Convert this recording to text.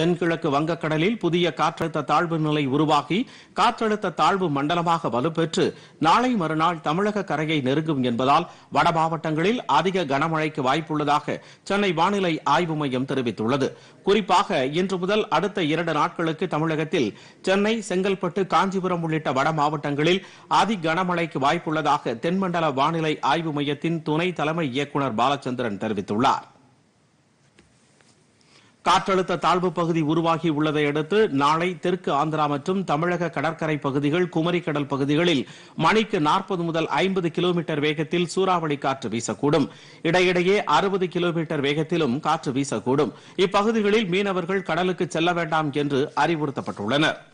தென்கிழக்கு வங்கக்கடலில் புதிய காற்றழுத்த தாழ்வு நிலை உருவாகி காற்றழுத்த தாழ்வு மண்டலமாக வலுப்பெற்று நாளை மறுநாள் தமிழக கரையை நெருங்கும் என்பதால் வட மாவட்டங்களில் அதிக கனமழைக்கு வாய்ப்புள்ளதாக சென்னை வானிலை ஆய்வு மையம் தெரிவித்துள்ளது குறிப்பாக இன்று முதல் அடுத்த இரண்டு நாட்களுக்கு தமிழகத்தில் சென்னை செங்கல்பட்டு காஞ்சிபுரம் உள்ளிட்ட வட மாவட்டங்களில் அதி கனமழைக்கு வாய்ப்புள்ளதாக தென்மண்டல வானிலை ஆய்வு மையத்தின் துணை தலைமை இயக்குநர் பாலச்சந்திரன் தெரிவித்துள்ளாா் காற்றழுத்த தாழ்வு பகுதி உருவாகி உள்ளதை அடுத்து நாளை தெற்கு ஆந்திரா மற்றும் தமிழக கடற்கரை பகுதிகள் குமரிக்கடல் கடல் பகுதிகளில் மணிக்கு நாற்பது முதல் ஐம்பது கிலோமீட்டர் வேகத்தில் சூறாவளி காற்று வீசக்கூடும் இடையிடையே அறுபது கிலோமீட்டர் வேகத்திலும் காற்று வீசக்கூடும் இப்பகுதிகளில் மீனவர்கள் கடலுக்கு செல்ல வேண்டாம் என்று அறிவுறுத்தப்பட்டுள்ளனா்